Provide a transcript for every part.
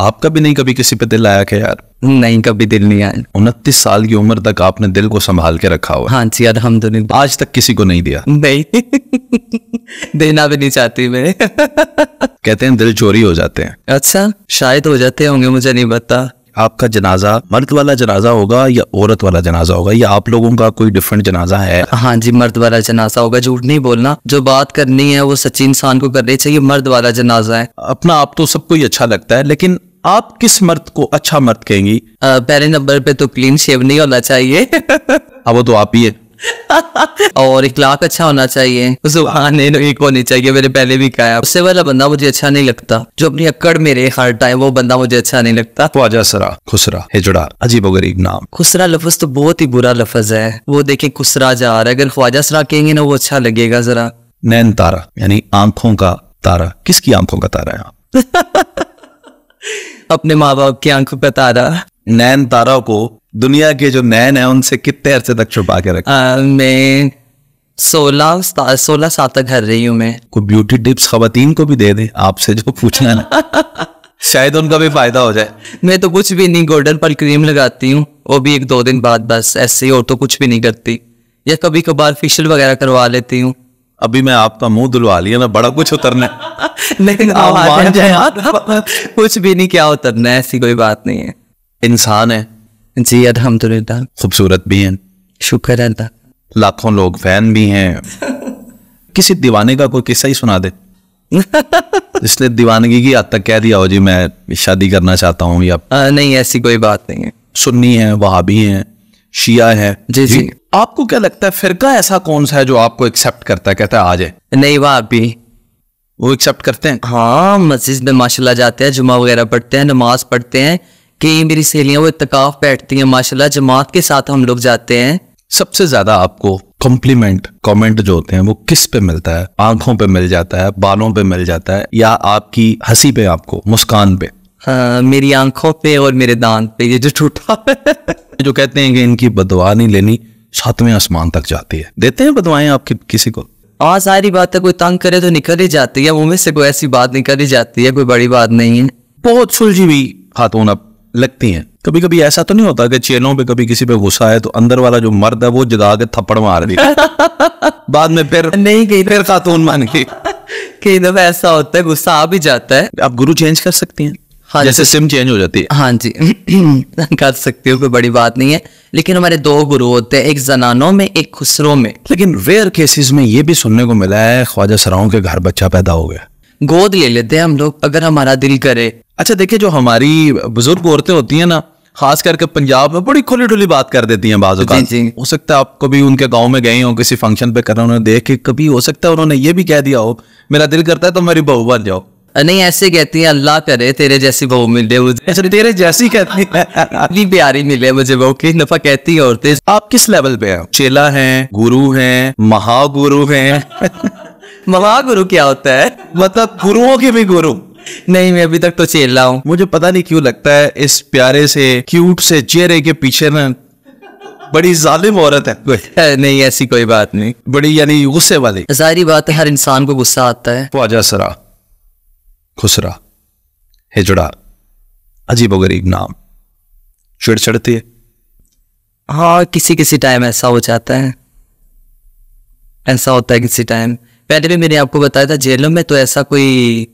आपका भी नहीं कभी किसी पे दिल आया क्या यार नहीं कभी दिल नहीं आया उनतीस साल की उम्र तक आपने दिल को संभाल के रखा हुआ हाँ जी अलहमदुल्ला आज तक किसी को नहीं दिया नहीं देना भी नहीं चाहती मैं कहते हैं दिल चोरी हो जाते हैं अच्छा शायद हो जाते होंगे मुझे नहीं पता आपका जनाजा मर्द वाला जनाजा होगा या औरत वाला जनाजा होगा या आप लोगों का कोई डिफरेंट जनाजा है हाँ जी मर्द वाला जनाजा होगा झूठ नहीं बोलना जो बात करनी है वो सच्ची इंसान को करनी चाहिए मर्द वाला जनाजा है अपना आप तो सबको ही अच्छा लगता है लेकिन आप किस मर्द को अच्छा मर्द कहेंगी पहले नंबर पे तो क्लीन शेव नहीं होना चाहिए अब हाँ, वो तो आप ही है और इखलाक अच्छा होना चाहिए जुबान एक होनी चाहिए मेरे पहले भी कहा उससे वाला बंदा मुझे अच्छा नहीं लगता जो अपनी अक्कड़ मेरे हर आए वो बंदा मुझे अच्छा नहीं लगता ख्वाजा सरा खुसरा हिजड़ा अजीब गरीब नाम खुसरा लफज तो बहुत ही बुरा लफज है वो देखे खुसरा जा रहा है अगर ख्वाजा सरा कहेंगे ना वो अच्छा लगेगा जरा नैन तारा यानी आंखों का तारा किसकी आंखों का तारा है अपने माँ बाप की आंखों का तारा नैन तारा को दुनिया के जो नैन है उनसे कितने अरसे तक छुपा के रखा मैं सोलह सोलह साल तक घर रही हूँ मैं कोई ब्यूटी टिप्स खातन को भी दे दे आपसे जो पूछना है शायद उनका भी फायदा हो जाए मैं तो कुछ भी नहीं गोल्डन पर क्रीम लगाती हूँ वो भी एक दो दिन बाद बस ऐसे ही और तो कुछ भी नहीं करती या कभी कभार फेशियल वगैरह करवा लेती हूँ अभी मैं आपका मुंह धुलवा लिया मैं बड़ा कुछ उतरना है लेकिन कुछ भी नहीं क्या उतरना है ऐसी कोई बात नहीं है इंसान है जी अलहमद खूबसूरत भी हैं शुक्र अल्लाह लाखों लोग फैन भी हैं किसी दीवाने का कोई किस्सा ही सुना दे इसलिए दीवानगी की हद तक कह दिया हो जी मैं शादी करना चाहता हूँ या नहीं ऐसी कोई बात नहीं है सुन्नी है भी हैं शिया है जी जी, आपको क्या लगता है फिरका ऐसा कौन सा है जो आपको एक्सेप्ट करता है कहता है आ जाए नहीं भी वो एक्सेप्ट करते हैं हाँ मस्जिद में माशाल्लाह जाते हैं जुमा वगैरह पढ़ते हैं नमाज पढ़ते हैं कई मेरी सहेलियां वो इतकाफ बैठती हैं माशाल्लाह जमात के साथ हम लोग जाते हैं सबसे ज्यादा आपको कॉम्प्लीमेंट कमेंट जो होते हैं वो किस पे मिलता है आंखों पे मिल जाता है बालों पे मिल जाता है या आपकी हंसी पे आपको मुस्कान पे हाँ, मेरी आंखों पे और मेरे दांत पे ये जो टूटा जो कहते हैं कि इनकी बदवा नहीं लेनी सातवें आसमान तक जाती है देते हैं बदवाएं आपके किसी को हाँ सारी बात है कोई तंग करे तो निकल ही जाती है वो में से कोई ऐसी बात निकल ही जाती है कोई बड़ी बात नहीं है बहुत सुलझी हुई खातून अब लगती हैं कभी कभी ऐसा तो नहीं होता कि चेलों पे कभी किसी पे गुस्सा है तो अंदर वाला जो मर्द है वो जगा के थप्पड़ मार दिया बाद में फिर नहीं गई फिर खातून मान के कई दफा ऐसा होता है गुस्सा आ भी जाता है आप गुरु चेंज कर सकती हैं हाँ जैसे सिम चेंज हो जाती है हाँ जी कर सकती हूँ कोई बड़ी बात नहीं है लेकिन हमारे दो गुरु होते हैं एक जनानों में एक खुसरों में लेकिन रेयर केसेस में ये भी सुनने को मिला है ख्वाजा सराओं के घर बच्चा पैदा हो गया गोद ले लेते हैं हम लोग अगर हमारा दिल करे अच्छा देखिए जो हमारी बुजुर्ग औरतें होती हैं ना खास करके पंजाब में बड़ी खुली ढुली बात कर देती हैं बाजू का हो सकता है आप कभी उनके गांव में गए हो किसी फंक्शन पे कर उन्होंने देख के कभी हो सकता है उन्होंने ये भी कह दिया हो मेरा दिल करता है तो मेरी बहू बन जाओ नहीं ऐसे कहती है अल्लाह करे तेरे जैसी बहू मिले मुझे अच्छा, तेरे जैसी कहती है प्यारी मिले मुझे बहू की दफा कहती है औरतें आप किस लेवल पे हैं चेला हैं गुरु हैं महागुरु हैं महागुरु क्या होता है मतलब गुरुओं के भी गुरु नहीं मैं अभी तक तो चेल रहा हूँ मुझे पता नहीं क्यों लगता है इस प्यारे से क्यूट से चेहरे के पीछे ना बड़ी जालिम औरत है कोई नहीं ऐसी कोई बात नहीं बड़ी यानी गुस्से वाली जारी बात है हर इंसान को गुस्सा आता है ख्वाजा सरा खुसरा हिजड़ा अजीब गरीब नाम चिड़ चढ़ती है हाँ किसी किसी टाइम ऐसा हो जाता है ऐसा होता है किसी टाइम पहले भी मैंने आपको बताया था जेलों में तो ऐसा कोई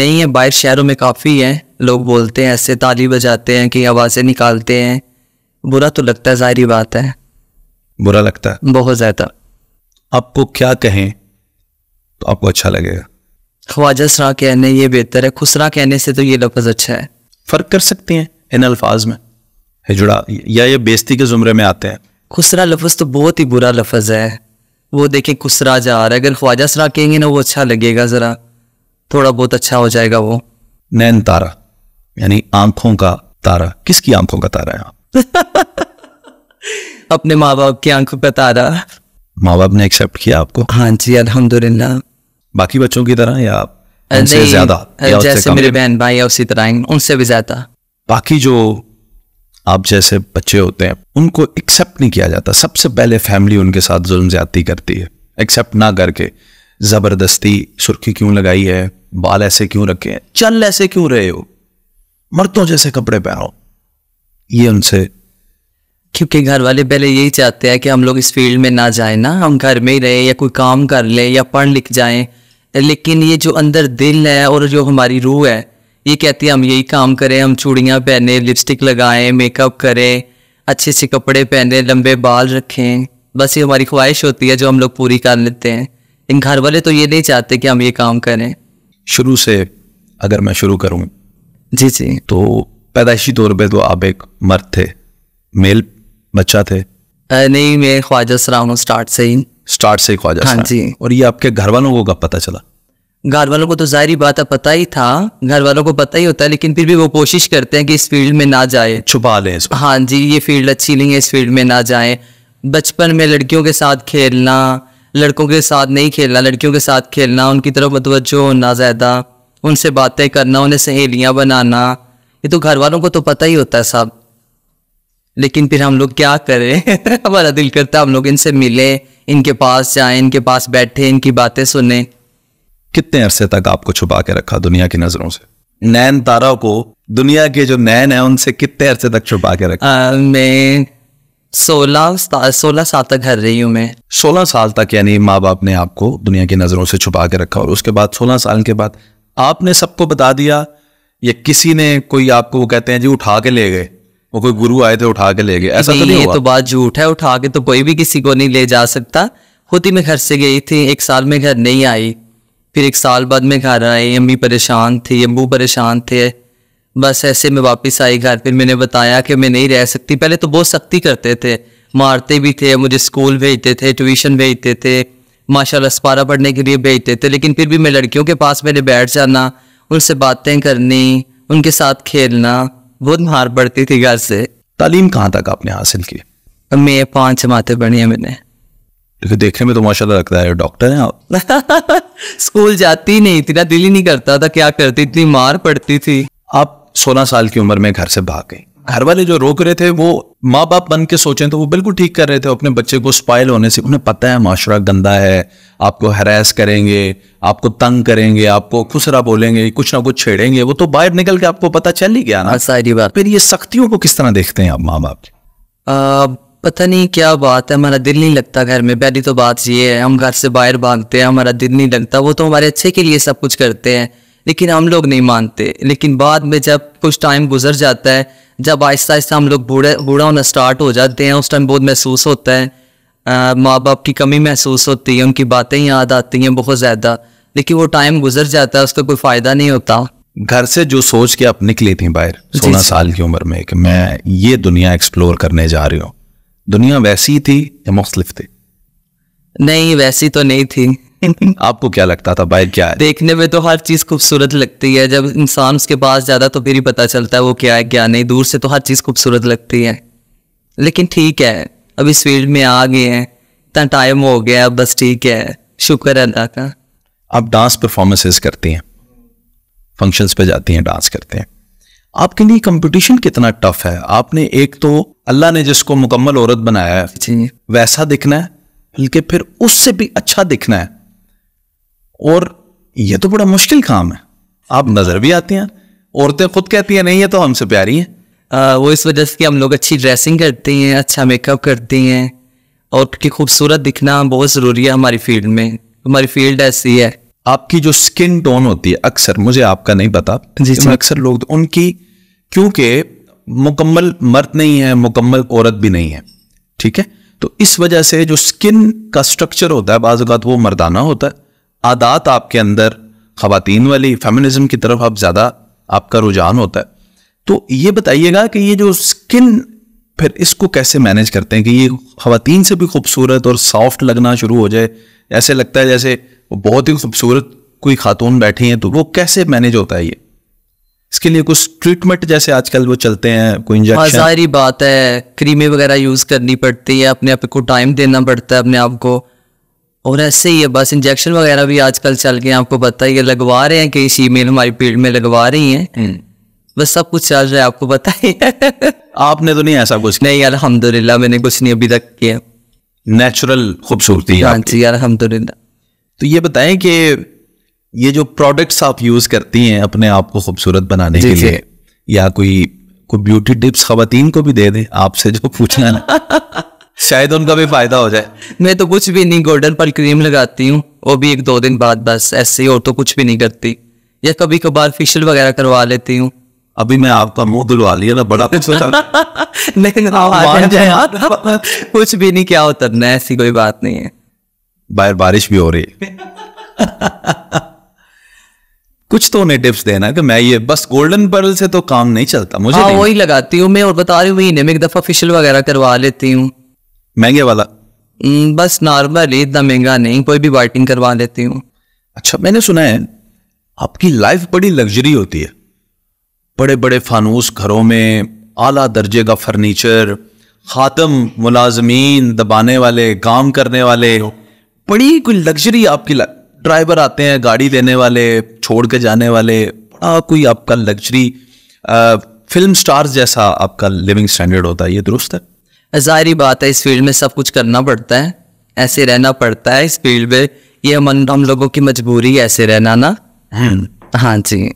नहीं है बाहर शहरों में काफ़ी है लोग बोलते हैं ऐसे ताली बजाते हैं कि आवाज़ें निकालते हैं बुरा तो लगता है जाहिर बात है बुरा लगता है बहुत ज़्यादा आपको क्या कहें तो आपको अच्छा लगेगा ख्वाजा सरा कहने ये बेहतर है खुसरा कहने से तो ये लफज अच्छा है फ़र्क कर सकते हैं इन अल्फाज में जुड़ा या ये बेजती के जुमरे में आते हैं खुसरा लफज तो बहुत ही बुरा लफज है वो देखें कुछ जा रहा है अगर ख्वाजा सरा कहेंगे ना वो अच्छा लगेगा ज़रा थोड़ा बहुत अच्छा हो जाएगा वो नैन तारा यानी आंखों का तारा किसकी आंखों का तारा है आप अपने माँ बाप की आंखों का तारा माँ बाप ने एक्सेप्ट किया आपको हाँ जी अलहमदुल्ला बाकी बच्चों की तरह या आप उनसे ज्यादा जैसे मेरे बहन भाई उसी तरह उनसे भी ज्यादा बाकी जो आप जैसे बच्चे होते हैं उनको एक्सेप्ट नहीं किया जाता सबसे पहले फैमिली उनके साथ जुल्म ज्यादा करती है एक्सेप्ट ना करके ज़बरदस्ती सुर्खी क्यों लगाई है बाल ऐसे क्यों रखे हैं चल ऐसे क्यों रहे हो मर्दों जैसे कपड़े पहनो ये उनसे क्योंकि घर वाले पहले यही चाहते हैं कि हम लोग इस फील्ड में ना जाए ना हम घर में ही रहे या कोई काम कर ले या पढ़ लिख जाए लेकिन ये जो अंदर दिल है और जो हमारी रूह है ये कहती है हम यही काम करें हम चूड़ियाँ पहने लिपस्टिक लगाएं मेकअप करें अच्छे अच्छे कपड़े पहने लंबे बाल रखें बस ये हमारी ख्वाहिश होती है जो हम लोग पूरी कर लेते हैं इन घर वाले तो ये नहीं चाहते कि हम ये काम करें शुरू से अगर मैं शुरू करूँ जी जी तो पैदाइशी तौर पर तो आप एक मर्द थे मेल बच्चा थे आ, नहीं मैं ख्वाजा सरा हूँ स्टार्ट से ही स्टार्ट से ही ख्वाजा हाँ जी और ये आपके घर वालों को कब पता चला घर वालों को तो जाहरी बात है पता ही था घर वालों को पता ही होता है लेकिन फिर भी वो कोशिश करते हैं कि इस फील्ड में ना जाए छुपा लें हाँ जी ये फील्ड अच्छी नहीं है इस फील्ड में ना जाए बचपन में लड़कियों के साथ खेलना लड़कों के साथ नहीं खेलना लड़कियों के साथ खेलना उनकी तरफ मतवजो होना ज़्यादा उनसे बातें करना उन्हें सहेलियां बनाना ये तो घर वालों को तो पता ही होता है सब लेकिन फिर हम लोग क्या करें हमारा दिल करता हम लोग इनसे मिलें इनके पास जाए इनके पास बैठे इनकी बातें सुने कितने अरसे तक आपको छुपा के रखा दुनिया की नजरों से नैन तारा को दुनिया के जो नैन है उनसे कितने अरसे तक छुपा के रखा मैं सोलह सोलह साल तक घर रही हूँ मैं सोलह साल तक यानी माँ बाप ने आपको दुनिया की नजरों से छुपा के रखा और उसके बाद सोलह साल के बाद आपने सबको बता दिया ये किसी ने कोई आपको वो कहते हैं जी उठा के ले गए वो कोई गुरु आए थे उठा के ले गए ऐसा नहीं, तो नहीं ये तो बात झूठ है उठा के तो कोई भी किसी को नहीं ले जा सकता होती मैं घर से गई थी एक साल में घर नहीं आई फिर एक साल बाद मैं घर आई अम्मी परेशान थी अम्बू परेशान थे बस ऐसे मैं वापस आई घर फिर मैंने बताया कि मैं नहीं रह सकती पहले तो बहुत सख्ती करते थे मारते भी थे मुझे स्कूल भेजते थे ट्यूशन भेजते थे माशाल्लाह सपारा पढ़ने के लिए भेजते थे लेकिन फिर भी मैं लड़कियों के पास मैंने बैठ जाना उनसे बातें करनी उनके साथ खेलना बहुत मार पड़ती थी घर से तालीम कहाँ तक आपने हासिल की मैं पाँच जमातें पढ़ी हैं मैंने क्योंकि देखने में तो माशाल्लाह लगता है डॉक्टर हैं आप स्कूल जाती नहीं थी ना दिल ही नहीं करता था क्या करती इतनी मार पड़ती थी आप सोलह साल की उम्र में घर से भाग गई घर वाले जो रोक रहे थे वो माँ बाप बन के सोचे तो वो बिल्कुल ठीक कर रहे थे अपने बच्चे को स्पाइल होने से उन्हें पता है माशरा गंदा है आपको हरास करेंगे आपको तंग करेंगे आपको खुसरा बोलेंगे कुछ ना कुछ छेड़ेंगे वो तो बाहर निकल के आपको पता चल ही गया ना हाँ, सारी बात फिर ये सख्तियों को किस तरह देखते हैं आप माँ बाप पता नहीं क्या बात है हमारा दिल नहीं लगता घर में पहली तो बात ये है हम घर से बाहर भागते हैं हमारा दिल नहीं लगता वो तो हमारे अच्छे के लिए सब कुछ करते हैं लेकिन हम लोग नहीं मानते लेकिन बाद में जब कुछ टाइम गुजर जाता है जब आहिस्ता आहिस्ता हम लोग बूढ़े बूढ़ा होना स्टार्ट हो जाते हैं उस टाइम बहुत महसूस होता है माँ बाप की कमी महसूस होती है उनकी बातें याद आती हैं बहुत ज़्यादा लेकिन वो टाइम गुजर जाता है उसका कोई फ़ायदा नहीं होता घर से जो सोच के आप निकली थी बाहर सोलह साल की उम्र में कि मैं ये दुनिया एक्सप्लोर करने जा रही हूँ दुनिया वैसी थी या मुख्तलिफ थी नहीं वैसी तो नहीं थी आपको क्या लगता था बाइक क्या है देखने में तो हर चीज खूबसूरत लगती है जब इंसान उसके पास ज्यादा तो फिर ही पता चलता है वो क्या है क्या नहीं दूर से तो हर चीज खूबसूरत लगती है लेकिन ठीक है अभी इस फील्ड में आ गए हैं इतना टाइम हो गया अब बस ठीक है शुक्र है अल्लाह का आप डांस परफॉर्मेंसेस करती हैं फंक्शंस पे जाती हैं डांस करते हैं आपके लिए कंपटीशन कितना टफ है आपने एक तो अल्लाह ने जिसको मुकम्मल औरत बनाया है वैसा दिखना है बल्कि फिर उससे भी अच्छा दिखना है और ये तो बड़ा मुश्किल काम है आप नज़र भी आती हैं औरतें खुद कहती हैं नहीं ये तो हमसे प्यारी हैं वो इस वजह से कि हम लोग अच्छी ड्रेसिंग करते हैं अच्छा मेकअप करते हैं और उनकी खूबसूरत दिखना बहुत ज़रूरी है हमारी फील्ड में हमारी फील्ड ऐसी है आपकी जो स्किन टोन होती है अक्सर मुझे आपका नहीं पता जी अक्सर लोग उनकी क्योंकि मुकम्मल मर्द नहीं है मुकम्मल औरत भी नहीं है ठीक है तो इस वजह से जो स्किन का स्ट्रक्चर होता है बाज वो मर्दाना होता है आदात आपके अंदर खातन वाली फेमिनिज़म की तरफ आप ज़्यादा आपका रुझान होता है तो ये बताइएगा कि ये जो स्किन फिर इसको कैसे मैनेज करते हैं कि ये खातन से भी खूबसूरत और सॉफ्ट लगना शुरू हो जाए ऐसे लगता है जैसे बहुत ही खूबसूरत कोई खातून बैठी हैं तो वो कैसे मैनेज होता है ये इसके लिए कुछ ट्रीटमेंट जैसे आजकल वो चलते हैं कोई इंजेक्शन हाँ, जाहिर बात है क्रीमें वगैरह यूज़ करनी पड़ती है अपने आप को टाइम देना पड़ता है अपने आप को और ऐसे ही है बस इंजेक्शन वगैरह भी आजकल चल गए आपको पता ही है लगवा रहे हैं कई सी मेल हमारी फील्ड में लगवा रही हैं हम्म। बस सब कुछ चल रहा है आपको पता ही आपने तो नहीं ऐसा कुछ नहीं अलहमदुल्ला मैंने कुछ नहीं अभी तक किया नेचुरल खूबसूरती है हाँ जी अलहमदुल्ला तो ये बताएं कि ये जो प्रोडक्ट्स आप यूज करती हैं अपने आप को खूबसूरत बनाने के लिए या कोई कोई ब्यूटी टिप्स खातन को भी दे दे आपसे जो पूछना ना शायद उनका भी फायदा हो जाए मैं तो कुछ भी नहीं गोल्डन पर क्रीम लगाती हूँ वो भी एक दो दिन बाद बस ऐसे ही और तो कुछ भी नहीं करती या कभी कभार फेशियल वगैरह करवा लेती हूँ अभी मैं आपका मुंह धुलवा लिया ना बड़ा कुछ नहीं कुछ भी नहीं क्या होता ऐसी कोई बात नहीं है बाहर बारिश भी हो रही है कुछ तो उन्हें टिप्स देना कि मैं ये बस गोल्डन पर्ल से तो काम नहीं चलता मुझे हाँ, वही लगाती हूँ मैं और बता रही हूँ एक दफा फेशियल वगैरह करवा लेती हूँ महंगे वाला हम्म, बस नॉर्मल इतना महंगा नहीं कोई भी वाइटिंग करवा लेती हूँ अच्छा मैंने सुना है आपकी लाइफ बड़ी लग्जरी होती है बड़े बड़े फानूस घरों में आला दर्जे का फर्नीचर खातम मुलाजमीन दबाने वाले काम करने वाले बड़ी कोई लग्जरी आपकी लाइफ ड्राइवर आते हैं गाड़ी देने वाले छोड़ के जाने वाले बड़ा कोई आपका लग्जरी फिल्म स्टार्स जैसा आपका लिविंग स्टैंडर्ड होता है ये दुरुस्त है जाहरी बात है इस फील्ड में सब कुछ करना पड़ता है ऐसे रहना पड़ता है इस फील्ड में ये हम हम लोगों की मजबूरी है ऐसे रहना ना हम्म। हाँ जी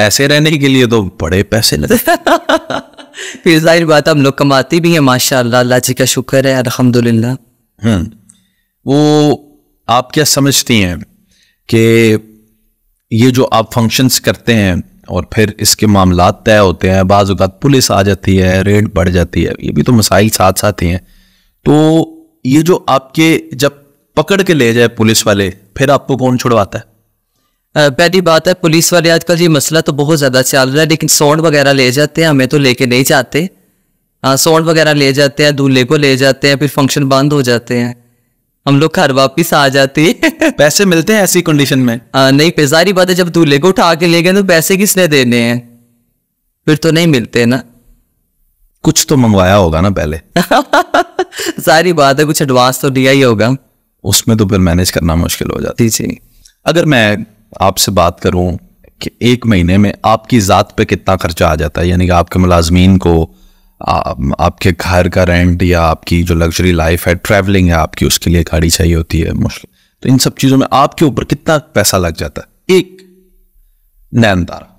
ऐसे रहने के लिए तो बड़े पैसे लगते फिर जाहिर बात हम लोग कमाते भी हैं माशा अल्लाह जी का शुक्र है अलहमदुल्ला हम्म। वो आप क्या समझती हैं कि ये जो आप फंक्शंस करते हैं और फिर इसके मामला तय होते हैं बाज़ पुलिस आ जाती है रेड बढ़ जाती है ये भी तो मसाइल साथ साथ ही हैं तो ये जो आपके जब पकड़ के ले जाए पुलिस वाले फिर आपको कौन छुड़वाता है पहली बात है पुलिस वाले आजकल ये मसला तो बहुत ज़्यादा चल रहा है लेकिन सोन वगैरह ले जाते हैं हमें तो लेके नहीं जाते हाँ वगैरह ले जाते हैं दूल्हे को ले जाते हैं फिर फंक्शन बंद हो जाते हैं हम लोग घर वापिस आ जाते पैसे मिलते हैं ऐसी कंडीशन में आ, नहीं पेजारी बात है जब दूल्हे को उठा के ले गए तो पैसे किसने देने हैं फिर तो नहीं मिलते ना कुछ तो मंगवाया होगा ना पहले सारी बात है कुछ एडवांस तो दिया ही होगा उसमें तो फिर मैनेज करना मुश्किल हो जाती जी अगर मैं आपसे बात करूं कि एक महीने में आपकी ज़ात पे कितना खर्चा आ जाता है यानी कि आपके मुलाजमीन को आपके घर का रेंट या आपकी जो लग्जरी लाइफ है ट्रैवलिंग है आपकी उसके लिए गाड़ी चाहिए होती है मुश्किल तो इन सब चीज़ों में आपके ऊपर कितना पैसा लग जाता है एक नैन तारा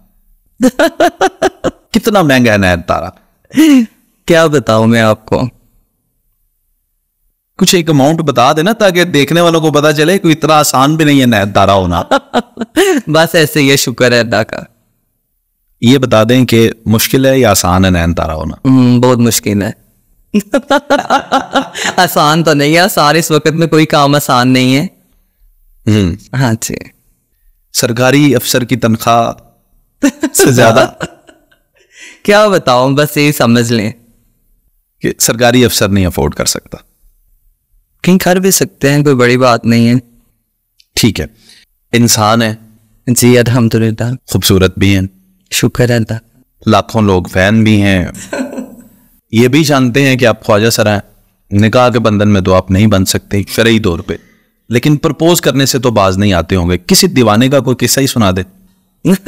कितना महंगा है नैन तारा क्या बताऊं मैं आपको कुछ एक अमाउंट बता देना ताकि देखने वालों को पता चले कि इतना आसान भी नहीं है नैन तारा होना बस ऐसे है शुक्र है अड्डा का ये बता दें कि मुश्किल है या आसान है नैन तारा होना हम्म, बहुत मुश्किल है आसान तो नहीं है सारे इस वक्त में कोई काम आसान नहीं है हम्म। हाँ जी सरकारी अफसर की तनख्वाह से ज्यादा क्या बताऊं बस ये समझ लें कि सरकारी अफसर नहीं अफोर्ड कर सकता कहीं कर भी सकते हैं कोई बड़ी बात नहीं है ठीक है इंसान है जी अलहमदुल्ला खूबसूरत भी हैं शुक्र है अल्लाह लाखों लोग फैन भी हैं ये भी जानते हैं कि आप ख्वाजा सर हैं निकाह के बंधन में तो आप नहीं बन सकते शरयी तौर पे लेकिन प्रपोज करने से तो बाज नहीं आते होंगे किसी दीवाने का कोई किस्सा ही सुना दे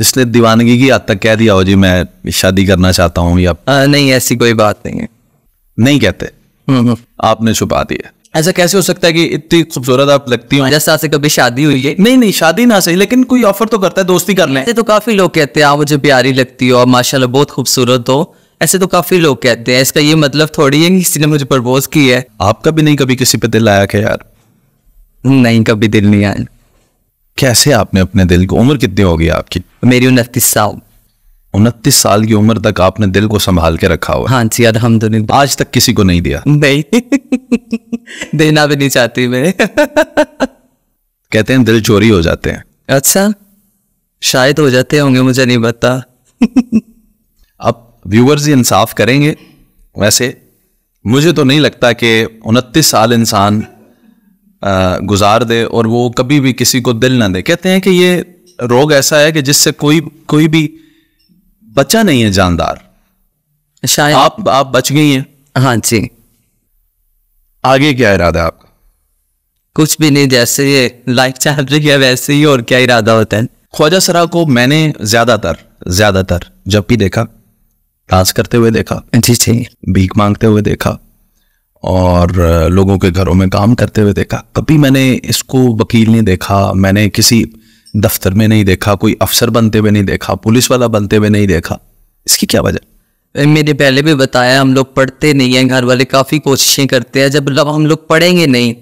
इसलिए दीवानगी की हद तक कह दिया हो जी मैं शादी करना चाहता हूँ या नहीं ऐसी कोई बात नहीं है नहीं कहते हम्म, हम्म। आपने छुपा दिया ऐसा कैसे हो सकता है कि इतनी खूबसूरत आप लगती हो जैसा से कभी शादी हुई है नहीं नहीं शादी ना सही लेकिन कोई ऑफर तो करता है दोस्ती कर ले तो काफी लोग कहते हैं आप हाँ, मुझे प्यारी लगती हो और माशाला बहुत खूबसूरत हो ऐसे तो काफी लोग कहते हैं इसका ये मतलब थोड़ी है किसी ने मुझे प्रपोज की है आपका भी नहीं कभी किसी पे दिल आया क्या यार नहीं कभी दिल नहीं आया कैसे आपने अपने दिल को उम्र कितनी होगी आपकी मेरी उनतीस साल उनतीस साल की उम्र तक आपने दिल को संभाल के रखा हुआ हाँ जी अलहमदुल्ला तो आज तक किसी को नहीं दिया नहीं देना भी नहीं चाहती मैं कहते हैं दिल चोरी हो जाते हैं अच्छा शायद हो जाते होंगे मुझे नहीं पता अब व्यूअर्स इंसाफ करेंगे वैसे मुझे तो नहीं लगता कि उनतीस साल इंसान गुजार दे और वो कभी भी किसी को दिल ना दे कहते हैं कि ये रोग ऐसा है कि जिससे कोई कोई भी बचा नहीं है जानदार शायद आप आप बच गई हैं हाँ जी आगे क्या इरादा है आपका कुछ भी नहीं जैसे ये लाइफ चल रही है वैसे ही और क्या इरादा होता है ख्वाजा सरा को मैंने ज्यादातर ज्यादातर जब भी देखा डांस करते हुए देखा जी जी भीख मांगते हुए देखा और लोगों के घरों में काम करते हुए देखा कभी मैंने इसको वकील नहीं देखा मैंने किसी दफ्तर में नहीं देखा कोई अफसर बनते हुए नहीं देखा पुलिस वाला बनते हुए नहीं देखा इसकी क्या वजह मैंने पहले भी बताया हम लोग पढ़ते नहीं हैं घर वाले काफ़ी कोशिशें करते हैं जब मतलब हम लोग पढ़ेंगे नहीं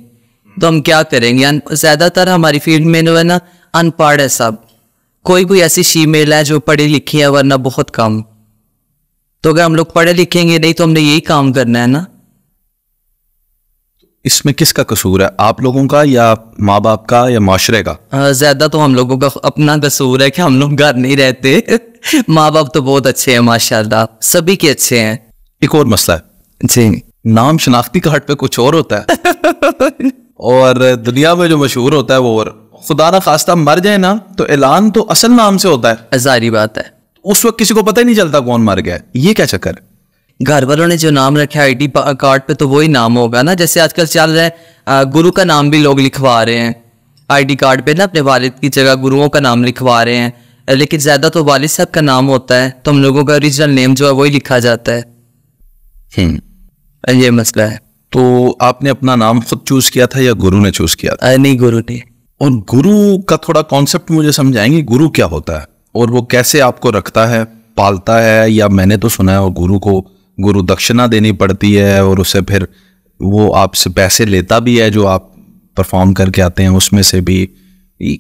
तो हम क्या करेंगे ज़्यादातर हमारी फील्ड में जो है ना अनपढ़ है सब कोई कोई ऐसी शीमेल है जो पढ़ी लिखी है वरना बहुत कम तो अगर हम लोग पढ़े लिखेंगे नहीं तो हमने यही काम करना है ना इसमें किसका कसूर है आप लोगों का या माँ बाप का या माशरे का ज्यादा तो हम लोगों का अपना कसूर है कि हम लोग घर नहीं रहते माँ बाप तो बहुत अच्छे हैं माशाल्लाह सभी के अच्छे हैं एक और मसला है जी नाम शनाख्ती कार्ड पे कुछ और होता है और दुनिया में जो मशहूर होता है वो और खुदा ना खास्ता मर जाए ना तो ऐलान तो असल नाम से होता है जारी बात है उस वक्त किसी को पता ही नहीं चलता कौन मर गया ये क्या चक्कर घर वालों ने जो नाम रखा है आईडी कार्ड पे तो वही नाम होगा ना जैसे आजकल चल रहा है गुरु का नाम भी लोग लिखवा रहे हैं आईडी कार्ड पे ना अपने वालिद की जगह गुरुओं का नाम लिखवा रहे हैं लेकिन ज़्यादा तो वालिद साहब का नाम होता है तो हम लोगों का ओरिजिनल नेम जो है वही लिखा जाता है हम्म। ये मसला है तो आपने अपना नाम खुद चूज किया था या गुरु ने चूज किया था? नहीं गुरु ने और गुरु का थोड़ा कॉन्सेप्ट मुझे समझाएंगे गुरु क्या होता है और वो कैसे आपको रखता है पालता है या मैंने तो सुना है वो गुरु को गुरु दक्षिणा देनी पड़ती है और उसे फिर वो आपसे पैसे लेता भी है जो आप परफॉर्म करके आते हैं उसमें से भी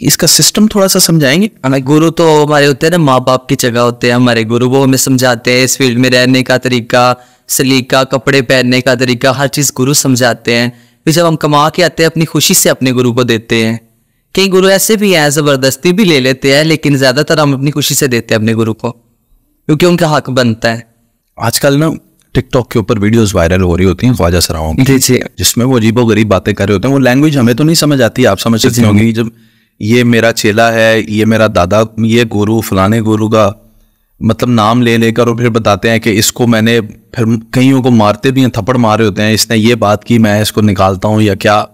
इसका सिस्टम थोड़ा सा समझाएंगे गुरु तो हमारे होते हैं ना माँ बाप की जगह होते हैं हमारे गुरु वो हमें समझाते हैं इस फील्ड में रहने का तरीका सलीका कपड़े पहनने का तरीका हर चीज़ गुरु समझाते हैं फिर जब हम कमा के आते हैं अपनी खुशी से अपने गुरु को देते हैं कई गुरु ऐसे भी हैं ज़बरदस्ती भी ले लेते हैं लेकिन ज़्यादातर हम अपनी खुशी से देते हैं अपने गुरु को क्योंकि उनका हक बनता है आजकल ना टिकटॉक के ऊपर वीडियोस वायरल हो रही होती हैं ख्वाजा सराओं की जी जी जिसमें वो अजीबो गरीब बातें कर रहे होते हैं वो लैंग्वेज हमें तो नहीं समझ आती आप समझ सकते होंगे जब ये मेरा चेला है ये मेरा दादा ये गुरु फलाने गुरु का मतलब नाम ले लेकर और फिर बताते हैं कि इसको मैंने फिर कईयों को मारते भी हैं थप्पड़ मारे होते हैं इसने ये बात की मैं इसको निकालता हूँ या क्या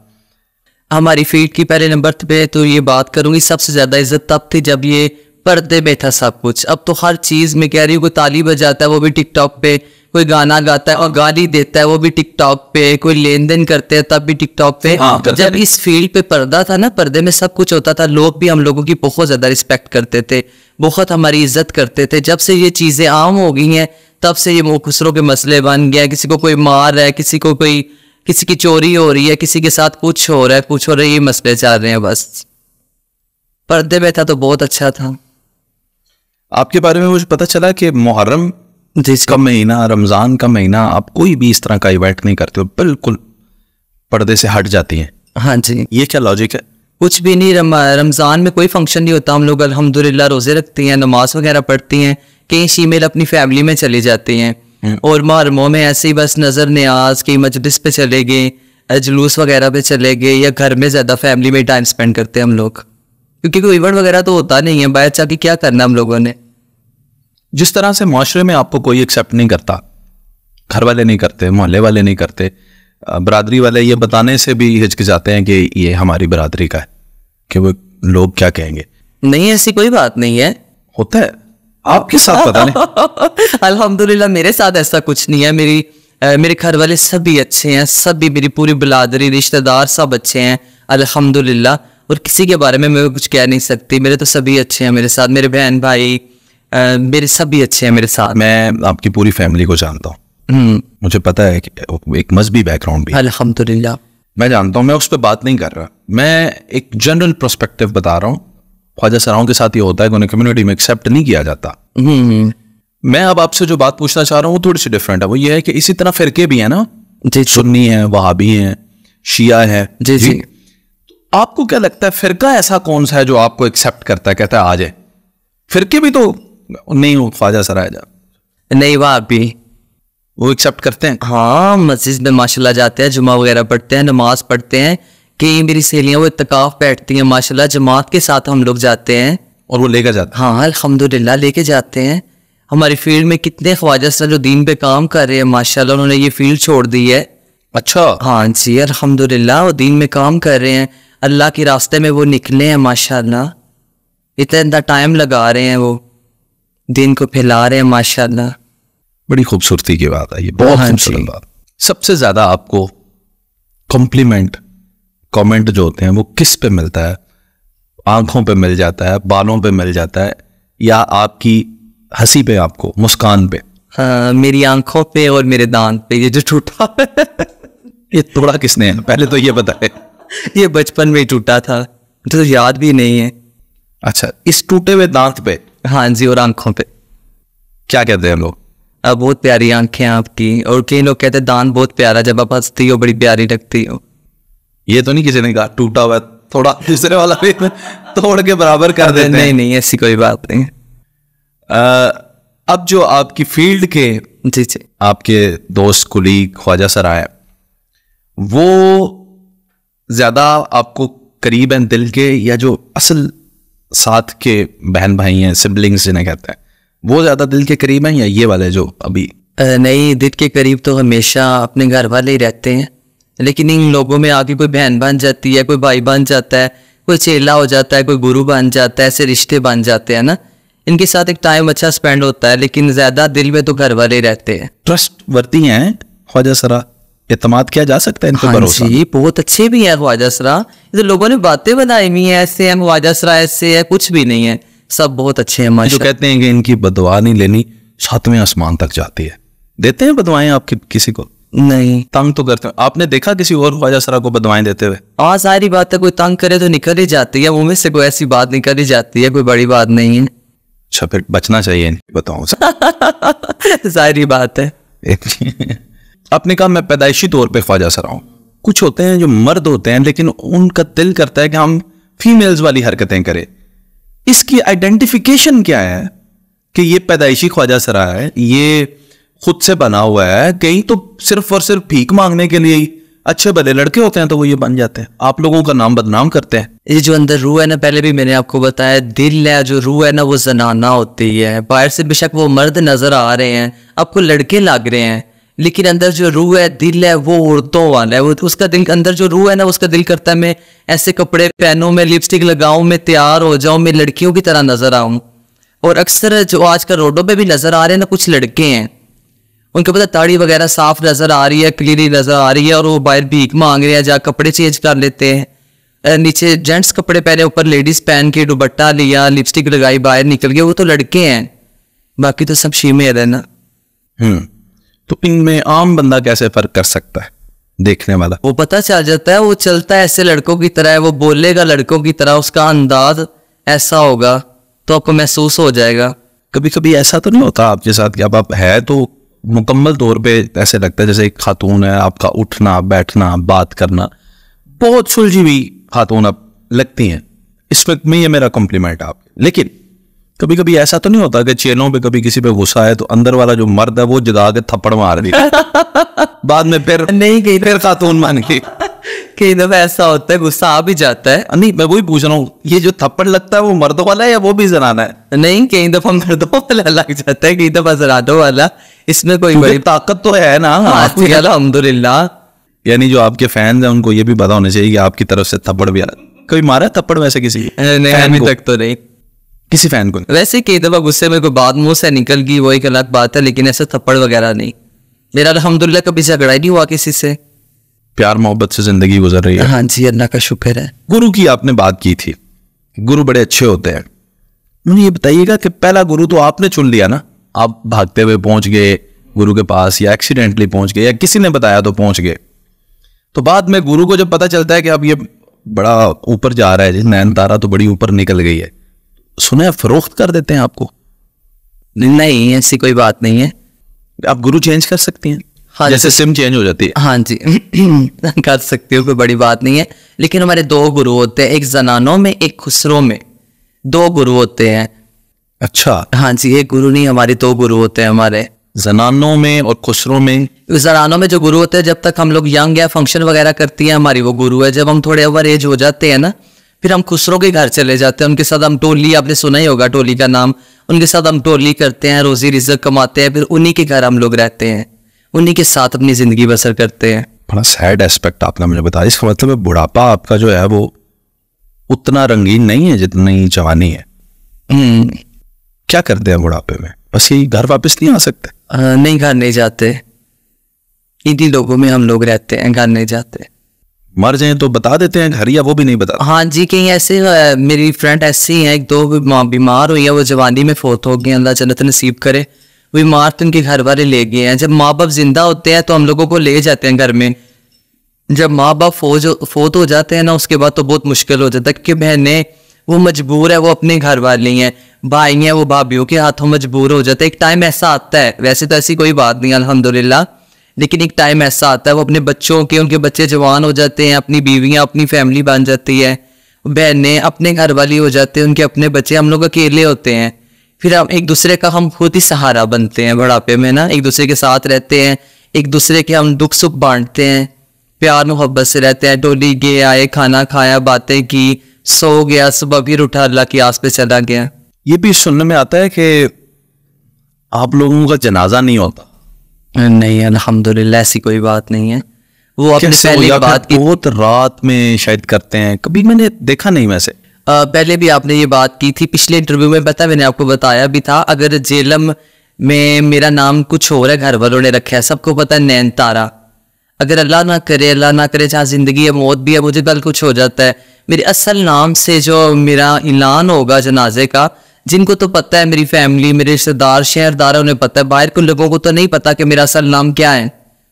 हमारी फील्ड की पहले नंबर पे तो ये बात करूंगी सबसे ज़्यादा इज्जत तब थी जब ये पर्दे में था सब कुछ अब तो हर चीज़ में कह रही हूँ कोई ताली बजाता है वो भी टिकटॉक पे कोई गाना गाता है और गाली देता है वो भी टिकटॉक पे कोई लेन देन करते हैं तब भी टिकटॉक पे हाँ, जब इस फील्ड पे पर्दा था ना पर्दे में सब कुछ होता था लोग भी हम लोगों की बहुत ज्यादा रिस्पेक्ट करते थे बहुत हमारी इज्जत करते थे जब से ये चीजें आम हो गई हैं तब से ये मुखसरों के मसले बन गया किसी को कोई मार रहा है किसी को कोई किसी की चोरी हो रही है किसी के साथ कुछ हो रहा है कुछ हो रहा है ये मसले चाह रहे हैं बस पर्दे में था तो बहुत अच्छा था आपके बारे में मुझे पता चला कि मुहर्रम जिसका महीना रमज़ान का महीना आप कोई भी इस तरह का इवेंट नहीं करते हो बिल्कुल पर्दे से हट जाती है हाँ जी ये क्या लॉजिक है कुछ भी नहीं रम, रमज़ान में कोई फंक्शन नहीं होता हम लोग अलहमदिल्ला रोज़े रखती हैं नमाज वगैरह पढ़ती हैं कई शीमेल अपनी फैमिली में चली जाती हैं हम्म। और मारमों में ऐसे ही बस नज़र न्याज की मजलिस पे चले गए जुलूस वगैरह पे चले गए या घर में ज़्यादा फैमिली में टाइम स्पेंड करते हैं हम लोग क्योंकि कोई इवेंट वगैरह तो होता नहीं है बाहर चाह के क्या करना हम लोगों ने जिस तरह से माशरे में आपको कोई एक्सेप्ट नहीं करता घर वाले नहीं करते मोहल्ले वाले नहीं करते बरदरी वाले ये बताने से भी जाते हैं कि ये हमारी बरदरी का है कि वो लोग क्या कहेंगे नहीं ऐसी कोई बात नहीं है होता है आपके साथ पता नहीं अल्हम्दुलिल्लाह मेरे साथ ऐसा कुछ नहीं है मेरी मेरे घर वाले सभी अच्छे हैं सभी मेरी पूरी बिलादरी रिश्तेदार सब अच्छे हैं अल्हम्दुलिल्लाह और किसी के बारे में मैं कुछ कह नहीं सकती मेरे तो सभी अच्छे हैं मेरे साथ मेरे बहन भाई मेरे सब भी अच्छे हैं मेरे साथ मैं आपकी पूरी फैमिली को जानता हूँ हम्म। मुझे पता है कि एक मजहबी बैकग्राउंड भी अलहमदुल्ला मैं जानता हूँ मैं उस पर बात नहीं कर रहा मैं एक जनरल प्रोस्पेक्टिव बता रहा हूँ ख्वाजा सराओं के साथ ये होता है कि उन्हें कम्युनिटी में एक्सेप्ट नहीं किया जाता हम्म, हम्म। मैं अब आपसे जो बात पूछना चाह रहा हूँ वो थोड़ी सी डिफरेंट है वो ये है कि इसी तरह फिरके भी हैं ना जी सुन्नी है वहाबी हैं शिया है जी, जी। तो आपको क्या लगता है फिरका ऐसा कौन सा है जो आपको एक्सेप्ट करता है कहता है आ जाए फिरके भी तो नहीं हूँ ख्वाजा सरायदा नहीं वह आप भी वो एक्सेप्ट करते हैं हाँ मस्जिद में माशाल्लाह जाते हैं जुमा वगैरह पढ़ते हैं नमाज पढ़ते हैं कई मेरी सहेलियाँ वो इतकाफ बैठती हैं माशाल्लाह जमात के साथ हम लोग जाते हैं और वो लेकर जाते हैं हाँ अलहमदिल्ला लेके जाते हैं हमारी फील्ड में कितने ख्वाजा सर जो दीन पे काम कर रहे हैं माशाल्लाह उन्होंने ये फील्ड छोड़ दी है अच्छा हाँ जी अलहमदिल्ला वो दीन में काम कर रहे हैं अल्लाह के रास्ते में वो निकले हैं माशाल्लाह इतना टाइम लगा रहे हैं वो दिन को फैला रहे हैं माशाल्लाह बड़ी खूबसूरती की बात है ये बहुत हाँ खूबसूरत बात सबसे ज्यादा आपको कॉम्प्लीमेंट कमेंट जो होते हैं वो किस पे मिलता है आंखों पे मिल जाता है बालों पे मिल जाता है या आपकी हंसी पे आपको मुस्कान पे हाँ, मेरी आंखों पे और मेरे दांत पे ये जो टूटा ये तोड़ा किसने है पहले तो ये बताए ये बचपन में ही टूटा था तो याद भी नहीं है अच्छा इस टूटे हुए दांत पे हाँ जी और आंखों पे क्या कहते हैं लोग अब बहुत प्यारी आंखें आपकी और कई लोग कहते हैं दान बहुत प्यारा जब आप हंसती हो बड़ी प्यारी लगती हो ये तो नहीं किसी ने कहा टूटा हुआ थोड़ा दूसरे वाला भी तो तोड़ के बराबर कर देते नहीं नहीं ऐसी कोई बात नहीं आ, अब जो आपकी फील्ड के जी जी आपके दोस्त कुलीग ख्वाजा सर आए वो ज्यादा आपको करीब करीबन दिल के या जो असल साथ के बहन भाई हैं सिबलिंग्स जिन्हें कहते हैं वो ज़्यादा दिल के करीब हैं या ये वाले जो अभी नहीं दिल के करीब तो हमेशा अपने घर वाले ही रहते हैं लेकिन इन लोगों में आगे कोई बहन बन जाती है कोई भाई बन जाता है कोई चेला हो जाता है कोई गुरु बन जाता है ऐसे रिश्ते बन जाते हैं ना इनके साथ एक टाइम अच्छा स्पेंड होता है लेकिन ज़्यादा दिल में तो घर वाले रहते हैं ट्रस्ट वर्ती हैं ख्वाजा सरा इतमाद किया जा सकता है इन पर हाँ भरोसा जी बहुत अच्छे भी है ख्वाजा सरा तो लोगों ने बातें बनाई हुई है ऐसे है ख्वाजा सरा ऐसे है कुछ भी नहीं है सब बहुत अच्छे हैं जो कहते हैं कि इनकी बदवा नहीं लेनी सातवें आसमान तक जाती है देते हैं बदवाएं आपके किसी को नहीं तंग तो करते हैं आपने देखा किसी और ख्वाजा सरा को बदवाएं देते हुए हाँ सारी बात है कोई तंग करे तो निकल ही जाती है मुंह से कोई ऐसी बात निकल ही जाती है कोई बड़ी बात नहीं है अच्छा फिर बचना चाहिए बताओ सारी बात है आपने कहा मैं पैदाइशी तौर पर ख्वाजा सरा हूँ कुछ होते हैं जो मर्द होते हैं लेकिन उनका दिल करता है कि हम फीमेल्स वाली हरकतें करें इसकी आइडेंटिफिकेशन क्या है कि ये पैदाइशी ख्वाजा सरा है ये खुद से बना हुआ है कहीं तो सिर्फ और सिर्फ भीख मांगने के लिए ही अच्छे भले लड़के होते हैं तो वो ये बन जाते हैं आप लोगों का नाम बदनाम करते हैं ये जो अंदर रूह है ना पहले भी मैंने आपको बताया दिल है जो रूह है ना वो जनाना होती है बाहर से बेशक वो मर्द नजर आ रहे हैं आपको लड़के लग रहे हैं लेकिन अंदर जो रूह है दिल है वो औरतों वाला है वो तो उसका दिल अंदर जो रूह है ना उसका दिल करता है मैं ऐसे कपड़े पहनूं मैं लिपस्टिक लगाऊं मैं तैयार हो जाऊं मैं लड़कियों की तरह नजर आऊं और अक्सर जो आज कल रोडों पे भी नजर आ रहे हैं ना कुछ लड़के हैं उनके पता ताड़ी वगैरह साफ नजर आ रही है क्लियरली नजर आ रही है और वो बाहर भीख मांग रहे हैं जा कपड़े चेंज कर लेते हैं नीचे जेंट्स कपड़े पहने ऊपर लेडीज पहन के दुबट्टा लिया लिपस्टिक लगाई बाहर निकल गए वो तो लड़के हैं बाकी तो सब शीमे है ना हम्म। तो इनमें आम बंदा कैसे फर्क कर सकता है देखने वाला वो पता चल जाता है वो चलता है ऐसे लड़कों की तरह है वो बोलेगा लड़कों की तरह उसका अंदाज ऐसा होगा तो आपको महसूस हो जाएगा कभी कभी ऐसा तो नहीं होता आपके साथ कि अब आप है तो मुकम्मल तौर पे ऐसे लगता है जैसे एक खातून है आपका उठना बैठना बात करना बहुत सुलझी हुई खातून आप लगती हैं वक्त में ये मेरा कॉम्प्लीमेंट आप लेकिन कभी कभी ऐसा तो नहीं होता कि चेलों पे कभी किसी पे गुस्सा है तो अंदर वाला जो मर्द है वो जगा के थप्पड़ मार दी बाद में फिर नहीं कहीं फिर खातून मान के कई दफा ऐसा होता है गुस्सा आ भी जाता है नहीं मैं वही पूछ रहा हूँ ये जो थप्पड़ लगता है वो मर्दों वाला है या वो भी जनाना है नहीं कई दफा मर्दों वाला लग जाता है कई दफा जनानों वाला इसमें कोई बड़ी ताकत तो है ना हाँ, अलहमदुल्ला यानी जो आपके फैंस हैं उनको ये भी पता होना चाहिए कि आपकी तरफ से थप्पड़ भी आ रहा कभी मारा थप्पड़ वैसे किसी नहीं अभी तक तो नहीं किसी फैन को वैसे कई दफा गुस्से में कोई बात मुंह से निकल गई वो एक अलग बात है लेकिन ऐसा थप्पड़ वगैरह नहीं मेरा अलहमदुल्ला कभी झगड़ा नहीं हुआ किसी से प्यार मोहब्बत से जिंदगी गुजर रही है हाँ जी अल्लाह का शुक्र है गुरु की आपने बात की थी गुरु बड़े अच्छे होते हैं मुझे ये बताइएगा कि पहला गुरु तो आपने चुन लिया ना आप भागते हुए पहुंच गए गुरु के पास या एक्सीडेंटली पहुंच गए या किसी ने बताया तो पहुंच गए तो बाद में गुरु को जब पता चलता है कि अब ये बड़ा ऊपर जा रहा है जी नैन तारा तो बड़ी ऊपर निकल गई है सुना फरोख्त कर देते हैं आपको नहीं ऐसी कोई बात नहीं है आप गुरु चेंज कर सकती हैं हाँ जैसे सिम चेंज हो जाती है हाँ जी कर सकती हूँ कोई बड़ी बात नहीं है लेकिन हमारे दो गुरु होते हैं एक जनानों में एक खुसरो में दो गुरु होते हैं अच्छा हाँ जी एक गुरु नहीं हमारे दो गुरु होते हैं हमारे जनानों में और खुसरों में जनानों में जो गुरु होते हैं जब तक हम लोग यंग या फंक्शन वगैरह करती है हमारी वो गुरु है जब हम थोड़े ओवर एज हो जाते हैं ना फिर हम खुसरो के घर चले जाते हैं उनके साथ हम टोली आपने सुना ही होगा टोली का नाम उनके साथ हम टोली करते हैं रोजी रिजक कमाते हैं फिर उन्हीं के घर हम लोग रहते हैं उन्हीं के साथ अपनी ज़िंदगी बसर करते हैं बड़ा सैड एस्पेक्ट आपने मुझे बताया इसका मतलब बुढ़ापा आपका जो है वो उतना रंगीन नहीं है जितनी जवानी है हम्म। क्या करते हैं बुढ़ापे में बस यही घर वापस नहीं आ सकते आ, नहीं घर नहीं जाते इन्हीं लोगों में हम लोग रहते हैं घर नहीं जाते मर जाए तो बता देते हैं घर या वो भी नहीं बता हाँ जी कहीं ऐसे मेरी फ्रेंड ऐसी है एक दो बीमार हुई है वो जवानी में फोत हो गई अल्लाह जन्नत नसीब करे बीमार तो उनके घर वाले ले गए हैं जब माँ बाप जिंदा होते हैं तो हम लोगों को ले जाते हैं घर में जब माँ बाप फोज फोत हो जाते हैं ना उसके बाद तो बहुत मुश्किल हो जाता है क्योंकि बहनें वो मजबूर है वो अपने घर वाले हैं भाई हैं वो भाभीियों के हाथों मजबूर हो जाते हैं एक टाइम ऐसा आता है वैसे तो ऐसी कोई बात नहीं अलहमदुल्ला लेकिन एक टाइम ऐसा आता है वो अपने बच्चों के उनके बच्चे जवान हो जाते हैं अपनी बीवियाँ अपनी फैमिली बन जाती है बहनें अपने घर वाली हो जाते हैं उनके अपने बच्चे हम लोग अकेले होते हैं फिर हम एक दूसरे का हम खुद ही सहारा बनते हैं बुढ़ापे में ना एक दूसरे के साथ रहते हैं एक दूसरे के हम दुख सुख बांटते हैं प्यार मोहब्बत से रहते हैं डोली गए आए खाना खाया बातें की सो गया सुबह फिर उठा अल्लाह की आस पे चला गया ये भी सुनने में आता है कि आप लोगों का जनाजा नहीं होता नहीं अलहमदुल्ला ऐसी कोई बात नहीं है वो अपने पहली बात की बहुत रात में शायद करते हैं कभी मैंने देखा नहीं वैसे आ, पहले भी आपने ये बात की थी पिछले इंटरव्यू में पता मैंने आपको बताया भी था अगर जेलम में मेरा नाम कुछ और है घर वालों ने रखा है सबको पता है नैन तारा अगर अल्लाह ना करे अल्लाह ना करे जहाँ ज़िंदगी है मौत भी है मुझे कल कुछ हो जाता है मेरे असल नाम से जो मेरा ऐलान होगा जनाजे का जिनको तो पता है मेरी फैमिली मेरे रिश्तेदार शहरदार उन्हें पता है बाहर के लोगों को तो नहीं पता कि मेरा असल नाम क्या है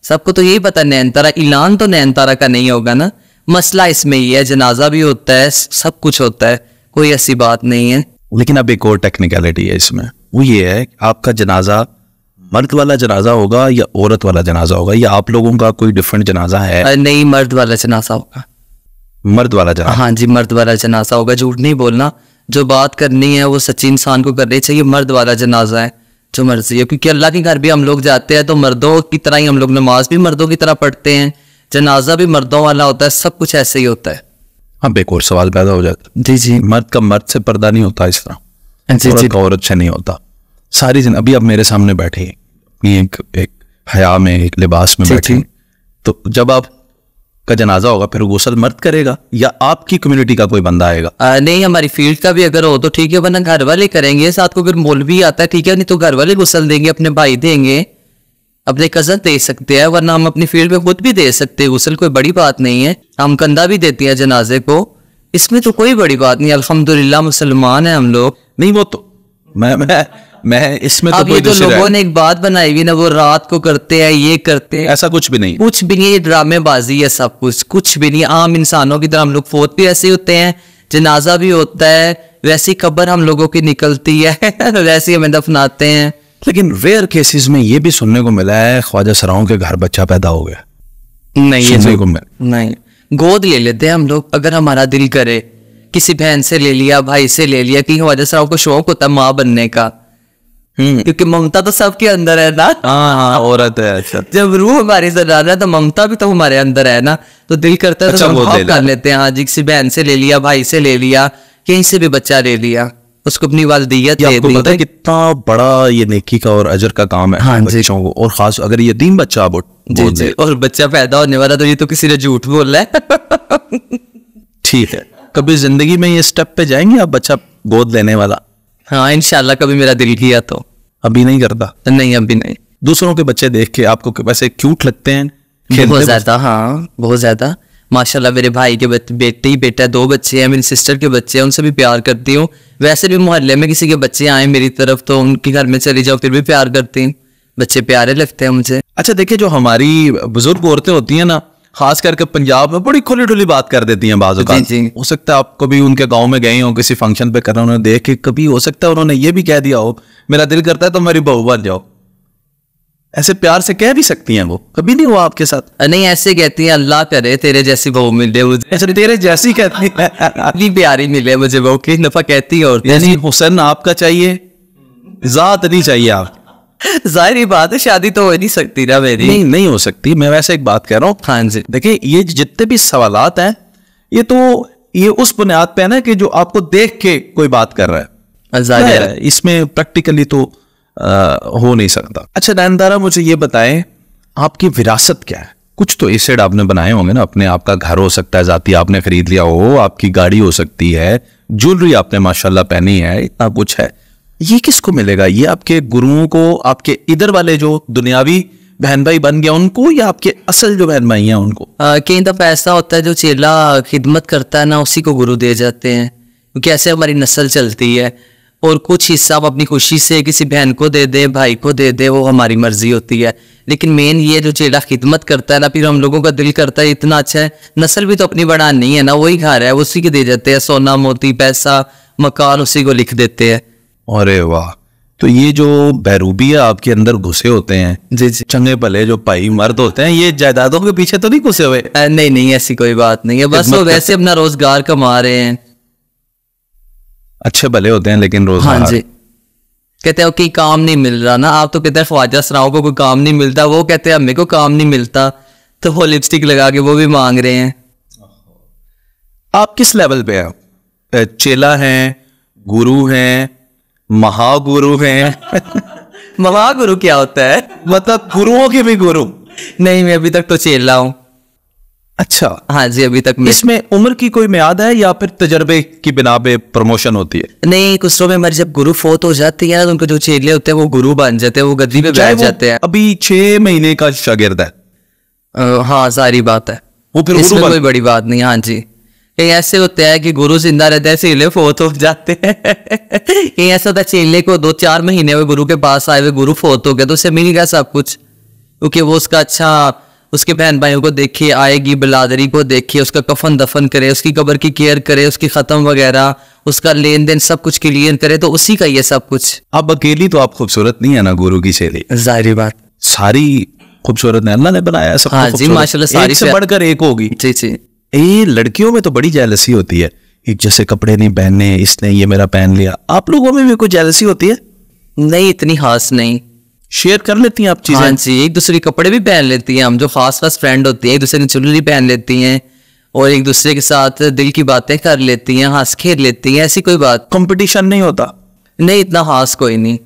सबको तो यही पता नैनतारा ईलान तो नैनतारा का नहीं होगा ना मसला इसमें ही है जनाजा भी होता है सब कुछ होता है कोई ऐसी बात नहीं है लेकिन अब एक और टेक्निकलिटी है इसमें वो ये है आपका जनाजा मर्द वाला जनाजा होगा या औरत वाला जनाजा होगा या आप लोगों का कोई डिफरेंट जनाजा है नहीं मर्द वाला जनाजा होगा मर्द वाला जनाजा हाँ जी मर्द वाला जनाजा होगा झूठ नहीं बोलना जो बात करनी है वो सच्ची इंसान को करनी चाहिए मर्द वाला जनाजा है जो मर्जी है क्योंकि अल्लाह के घर भी हम लोग जाते हैं तो मर्दों की तरह ही हम लोग नमाज भी मर्दों की तरह पढ़ते हैं जनाजा भी मर्दों वाला होता है सब कुछ ऐसे ही होता है अब एक और सवाल पैदा हो जाता है जी जी मर्द का मर्द से पर्दा नहीं होता इस तरह जी जी और अच्छा नहीं होता सारी जिन अभी आप मेरे सामने बैठे एक एक हया में एक लिबास में बैठे तो जब आप का जनाजा होगा फिर गुसल मर्द करेगा या आपकी कम्युनिटी का कोई बंदा आएगा आ, नहीं हमारी फील्ड का भी अगर हो तो ठीक है वरना घर वाले करेंगे साथ को अगर मोल भी आता है ठीक है नहीं तो घर वाले गुसल देंगे अपने भाई देंगे अपने कजन दे सकते हैं वरना हम अपनी फील्ड में खुद भी दे सकते हैं गुसल कोई बड़ी बात नहीं है हम कंधा भी देते हैं जनाजे को इसमें तो कोई बड़ी बात नहीं अलहमदुल्ला मुसलमान है हम लोग नहीं वो तो मैं मैं मैं इसमें तो कोई तो लोगों ने एक बात बनाई हुई ना वो रात को करते हैं ये करते हैं ऐसा कुछ भी नहीं कुछ भी नहीं ये ड्रामेबाजी है सब कुछ कुछ भी नहीं आम इंसानों की तरह हम लोग फोत भी ऐसे होते हैं जनाजा भी होता है वैसी खबर हम लोगों की निकलती है वैसे हमें दफनाते हैं लेकिन रेयर केसेस में ये भी सुनने को मिला है ख्वाजा सराओं के घर बच्चा पैदा हो गया नहीं सुनने तो को मिला नहीं गोद ले लेते हैं हम लोग अगर हमारा दिल करे किसी बहन से ले लिया भाई से ले लिया कि ख्वाजा सराओं को शौक होता है माँ बनने का हम्म। क्योंकि ममता तो सबके अंदर है ना हाँ औरत हाँ, तो है अच्छा जब रूह हमारे सरार है तो ममता भी तो हमारे अंदर है ना तो दिल करता है तो अच्छा, हम कर लेते हैं हाँ जी किसी बहन से ले लिया भाई से ले लिया कहीं से भी बच्चा ले लिया उसको अपनी वालदियत आपको पता है कितना बड़ा ये नेकी का और अजर का काम है हाँ बच्चों को और खास अगर तीन बच्चा बोल जी जी और बच्चा पैदा होने वाला तो ये तो किसी ने झूठ बोल रहा है ठीक है कभी जिंदगी में ये स्टेप पे जाएंगे आप बच्चा गोद लेने वाला हाँ इनशाला कभी मेरा दिल किया तो अभी नहीं करता नहीं अभी नहीं दूसरों के बच्चे देख के आपको वैसे क्यूट लगते हैं बहुत ज्यादा हाँ बहुत ज्यादा माशाल्लाह मेरे भाई के बेटे ही बेटा दो बच्चे हैं मेरी सिस्टर के बच्चे हैं उनसे भी प्यार करती हूँ वैसे भी मोहल्ले में किसी के बच्चे आए मेरी तरफ तो उनके घर में चली जाओ फिर भी प्यार करती हूँ बच्चे प्यारे लगते हैं मुझे अच्छा देखिए जो हमारी बुजुर्ग औरतें होती हैं ना खास करके पंजाब में बड़ी खुली ठुली बात कर देती हैं बाजू का हो सकता है आप कभी उनके गांव में गए हो किसी फंक्शन पे कर रहे उन्होंने देख के कभी हो सकता है उन्होंने ये भी कह दिया हो मेरा दिल करता है तो मेरी बहू बन जाओ ऐसे प्यार से कह भी सकती हैं वो कभी नहीं हुआ आपके साथ नहीं ऐसे कहती हैं अल्लाह करे तेरे जैसी बहू मिले मुझे तेरे जैसी कहती है इतनी प्यारी मिले मुझे बहू कई दफा कहती है और यानी हुसैन आपका चाहिए जात नहीं चाहिए आप जाहिर बात है शादी तो हो नहीं सकती ना मेरी नहीं नहीं हो सकती मैं वैसे एक बात कह रहा हूँ खान हाँ से देखिए ये जितने भी सवाल हैं ये तो ये उस बुनियाद पे है ना कि जो आपको देख के कोई बात कर रहा है हाँ, जाहिर है इसमें प्रैक्टिकली तो आ, हो नहीं सकता अच्छा नैनदारा मुझे ये बताएं आपकी विरासत क्या है कुछ तो एसेड आपने बनाए होंगे ना अपने आपका घर हो सकता है जाती आपने खरीद लिया हो आपकी गाड़ी हो सकती है ज्वेलरी आपने माशाल्लाह पहनी है इतना कुछ है ये किसको मिलेगा ये आपके गुरुओं को आपके इधर वाले जो दुनियावी बहन भाई बन गया उनको या आपके असल जो बहन भाई हैं उनको कहीं दफ़ा ऐसा होता है जो चेला खिदमत करता है ना उसी को गुरु दे जाते हैं क्योंकि ऐसे हमारी नस्ल चलती है और कुछ हिस्सा आप अपनी खुशी से किसी बहन को दे दे भाई को दे दे वो हमारी मर्जी होती है लेकिन मेन ये जो चेला खिदमत करता है ना फिर हम लोगों का दिल करता है इतना अच्छा है नस्ल भी तो अपनी बढ़ानी है ना वही खा रहा है उसी के दे जाते हैं सोना मोती पैसा मकान उसी को लिख देते हैं अरे वाह तो ये जो बैरूबी है आपके अंदर घुसे होते हैं जिस चंगे पले जो पाई मर्द होते हैं ये जायदादों के पीछे तो नहीं घुसे हुए नहीं नहीं ऐसी कोई बात नहीं है बस वो वैसे अपना रोजगार कमा रहे हैं अच्छे भले होते हैं लेकिन रोजगार हाँ जी कहते हैं कि काम नहीं मिल रहा ना आप तो कहते हैं ख्वाजा सराव को कोई काम नहीं मिलता वो कहते हैं मेरे को काम नहीं मिलता तो वो लिपस्टिक लगा के वो भी मांग रहे हैं आप किस लेवल पे हैं चेला हैं गुरु हैं महागुरु हैं महागुरु क्या होता है मतलब गुरुओं के भी गुरु नहीं मैं अभी तक तो चेल रहा हूँ अच्छा हाँ जी अभी तक इसमें उम्र की कोई मियाद है या फिर तजर्बे की बिना पे प्रमोशन होती है नहीं कुछ लोग तो हमारे जब गुरु फोत हो जाती है ना तो उनके जो चेले होते हैं वो गुरु बन जाते हैं वो गद्दी पे बैठ जाते हैं अभी छह महीने का शागिर्द है आ, हाँ सारी बात है वो फिर इसमें कोई बड़ी बात नहीं हाँ जी कहीं ऐसे होते हैं कि गुरु जिंदा रहते हैं चेले फोत हो जाते हैं कहीं ऐसा होता है चेले को दो चार महीने हुए गुरु के पास आए हुए गुरु फोत हो गया तो उसे मिल गया सब कुछ क्योंकि वो उसका अच्छा उसके बहन भाइयों को देखे आएगी बिलादरी को देखे उसका कफन दफन करे उसकी कबर की केयर करे उसकी खत्म वगैरह उसका लेन देन सब कुछ क्लियर करे तो उसी का ये सब कुछ अब अकेली तो आप खूबसूरत नहीं है ना गुरु की चेली जाहिर बात सारी खूबसूरत ने अल्लाह ने बनाया सब हाँ जी माशाल्लाह सारी से बढ़कर एक होगी जी जी ये लड़कियों में तो बड़ी जैलसी होती है एक जैसे कपड़े नहीं पहने इसने ये मेरा पहन लिया आप लोगों में भी कोई जैलसी होती है नहीं इतनी खास नहीं शेयर कर लेती हैं आप चीजें हाँ जी एक दूसरे कपड़े भी पहन लेती हैं हम जो खास खास फ्रेंड होती है एक दूसरे की चुनरी पहन लेती हैं और एक दूसरे के साथ दिल की बातें कर लेती हैं हंस खेल लेती हैं ऐसी कोई बात कंपटीशन नहीं होता नहीं इतना खास कोई नहीं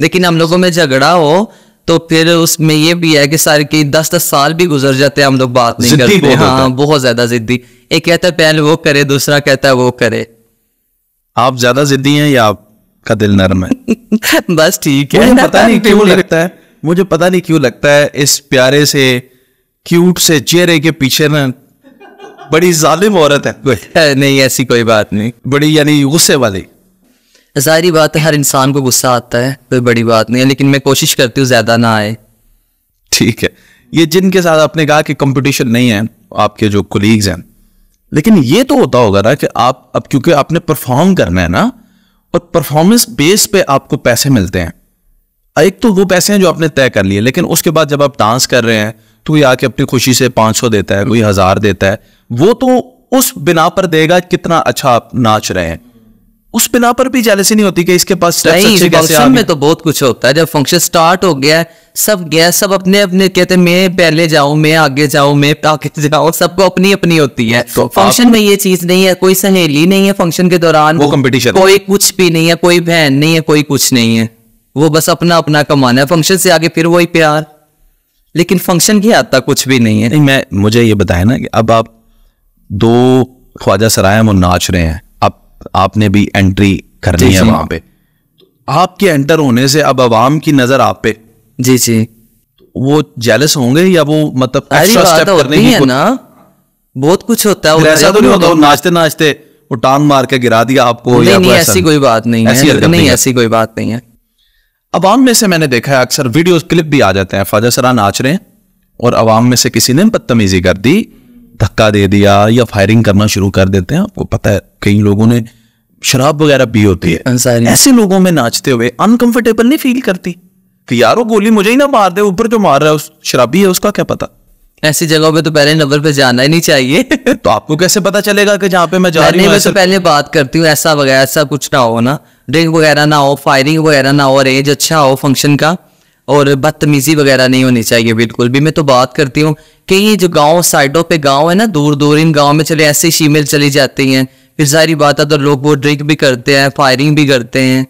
लेकिन हम लोगों में झगड़ा हो तो फिर उसमें ये भी है कि सारे की दस दस साल भी गुजर जाते हैं हम लोग बात नहीं करते हाँ बहुत ज्यादा जिद्दी एक कहता है पहले वो करे दूसरा कहता है वो करे आप ज्यादा जिद्दी हैं या आपका दिल नरम है बस ठीक है मुझे पता नहीं क्यों लगता है मुझे पता नहीं क्यों लगता है इस प्यारे से क्यूट से चेहरे के पीछे ना बड़ी जालिम औरत है नहीं ऐसी कोई बात नहीं बड़ी यानी गुस्से वाली जाहरी बात है हर इंसान को गुस्सा आता है कोई बड़ी बात नहीं है लेकिन मैं कोशिश करती हूँ ज़्यादा ना आए ठीक है ये जिनके साथ आपने कहा कि कंपटीशन नहीं है आपके जो कोलीग्स हैं लेकिन ये तो होता होगा ना कि आप अब क्योंकि आपने परफॉर्म करना है ना और परफॉर्मेंस बेस पे आपको पैसे मिलते हैं एक तो वो पैसे हैं जो आपने तय कर लिए लेकिन उसके बाद जब आप डांस कर रहे हैं तो ये आके अपनी खुशी से पाँच सौ देता है कोई हज़ार देता है वो तो उस बिना पर देगा कितना अच्छा आप नाच रहे हैं उस बिना पर भी जैलसी नहीं होती कि इसके पास नहीं फंक्शन में तो बहुत कुछ होता है जब फंक्शन स्टार्ट हो गया सब गया सब अपने अपने कहते हैं मैं पहले जाऊं मैं आगे जाऊं मैं आगे जाऊं सबको अपनी अपनी होती है तो फंक्शन में ये चीज नहीं है कोई सहेली नहीं है फंक्शन के दौरान वो कंपटीशन कोई कुछ भी नहीं है कोई बहन नहीं है कोई कुछ नहीं है वो बस अपना अपना कमाना है फंक्शन से आगे फिर वही प्यार लेकिन फंक्शन की आता कुछ भी नहीं है नहीं मैं मुझे ये बताया ना कि अब आप दो ख्वाजा सराय हम नाच रहे हैं आपने भी एंट्री करनी है वहां पे तो आपके एंटर होने से अब आवाम की नज़र आप पे जी जी तो वो जेलस होंगे या वो मतलब स्टेप तो करने है ना बहुत कुछ होता है ऐसा तो नहीं होता नाचते नाचते वो टांग मार के गिरा दिया आपको नहीं, या नहीं ऐसी कोई बात नहीं ऐसी है नहीं नहीं है। ऐसी कोई बात नहीं है अवाम में से मैंने देखा है अक्सर वीडियोस क्लिप भी आ जाते हैं फाजा सरा नाच रहे हैं और अवाम में से किसी ने बदतमीजी कर दी धक्का दे दिया या फायरिंग करना शुरू कर देते हैं आपको पता है कई लोगों ने शराब वगैरह पी होती है हाँ, ऐसे लोगों में नाचते हुए अनकंफर्टेबल नहीं फील करती कि यार वो गोली मुझे ही ना मार दे ऊपर जो मार रहा है उस शराबी है उसका क्या पता ऐसी जगहों पे तो पहले नंबर पे जाना ही नहीं चाहिए तो आपको कैसे पता चलेगा कि जहाँ पे मैं जा रही हूँ तो पहले बात करती हूँ ऐसा वगैरह ऐसा कुछ ना हो ना ड्रिंक वगैरह ना हो फायरिंग वगैरह ना हो रेंज अच्छा हो फंक्शन का और बदतमीजी वगैरह नहीं होनी चाहिए बिल्कुल भी मैं तो बात करती हूँ कि जो गाँव साइडों पे गाँव है ना दूर दूर इन गाँव में चले ऐसे शीमेल चली जाती हैं फिर सारी बात है तो लोग वो ड्रिंक भी करते हैं फायरिंग भी करते हैं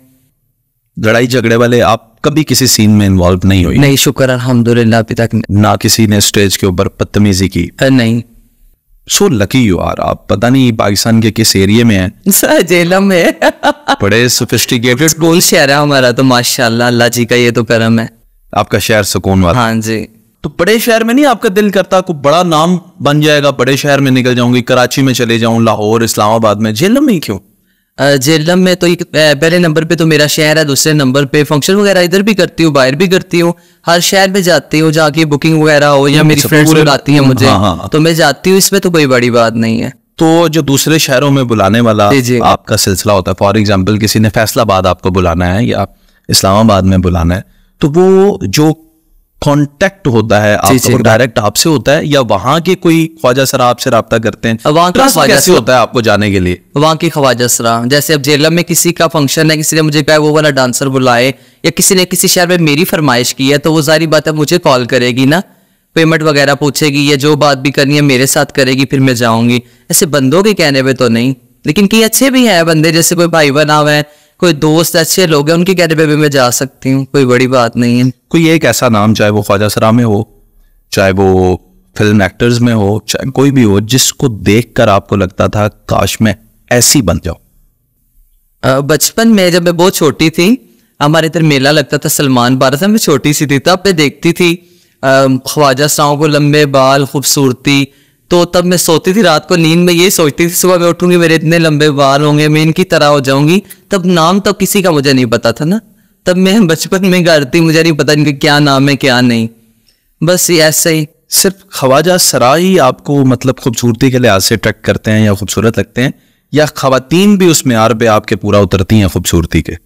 लड़ाई झगड़े वाले आप कभी किसी सीन में इन्वॉल्व नहीं हुई नहीं शुक्र अलहमदुल्ला अभी तक ना किसी ने स्टेज के ऊपर बदतमीजी की नहीं सो लकी यू आर आप पता नहीं पाकिस्तान के किस एरिया में है जेलम में बड़े सोफिस्टिकेटेड गोल शहर है हमारा तो माशाल्लाह अल्लाह जी का ये तो करम है आपका शहर सुकून वाला हाँ जी तो बड़े शहर में नहीं आपका दिल करता को बड़ा नाम बन जाएगा बड़े शहर में निकल जाऊंगी कराची में चले जाऊं लाहौर इस्लामाबाद में झेलम में क्यों झेलम में तो पहले नंबर पे तो मेरा शहर है दूसरे नंबर पे फंक्शन वगैरह इधर भी करती हूँ बाहर भी करती हूँ हर शहर में जाती हूँ जाके बुकिंग वगैरह हो या हम्म, मेरी फ्रेंड्स बुलाती है मुझे हाँ, हाँ। तो मैं जाती हूँ इसमें तो कोई बड़ी बात नहीं है तो जो दूसरे शहरों में बुलाने वाला आपका सिलसिला होता है फॉर एग्जाम्पल किसी ने फैसलाबाद आपको बुलाना है या इस्लामाबाद में बुलाना है तो वो जो कांटेक्ट होता है आपको डायरेक्ट आपसे होता है या वहां के कोई ख्वाजा सरा आपसे रहा करते हैं वहां का ख्वाजा कैसे होता है आपको जाने के लिए वहां के ख्वाजा सरा जैसे अब जेलम में किसी का फंक्शन है किसी ने मुझे कहा वो वाला डांसर बुलाए या किसी ने किसी शहर में मेरी फरमाइश की है तो वो सारी बात अब मुझे कॉल करेगी ना पेमेंट वगैरह पूछेगी या जो बात भी करनी है मेरे साथ करेगी फिर मैं जाऊंगी ऐसे बंदों के कहने पर तो नहीं लेकिन कई अच्छे भी हैं बंदे जैसे कोई भाई बना हुआ है कोई दोस्त अच्छे लोग हैं उनकी कहते में मैं जा सकती हूँ कोई बड़ी बात नहीं है कोई एक ऐसा नाम चाहे वो ख्वाजा सरा में हो चाहे वो फिल्म एक्टर्स में हो चाहे कोई भी हो जिसको देख कर आपको लगता था काश मैं ऐसी बन जाऊँ बचपन में जब मैं बहुत छोटी थी हमारे इधर मेला लगता था सलमान बारह मैं छोटी सी थी तब मैं देखती थी ख्वाजा सराओं को लंबे बाल खूबसूरती तो तब मैं सोती थी रात को नींद में ये सोचती थी सुबह मैं उठूंगी मेरे इतने लंबे बाल होंगे मैं इनकी तरह हो जाऊंगी तब नाम तो किसी का मुझे नहीं पता था ना तब मैं बचपन में थी मुझे नहीं पता इनके क्या नाम है क्या नहीं बस ऐसे ही सिर्फ ख्वाजा सरा ही आपको मतलब खूबसूरती के लिहाज से अट्रैक्ट करते हैं या खूबसूरत लगते हैं या खातन भी उस मैार पे आपके पूरा उतरती हैं खूबसूरती के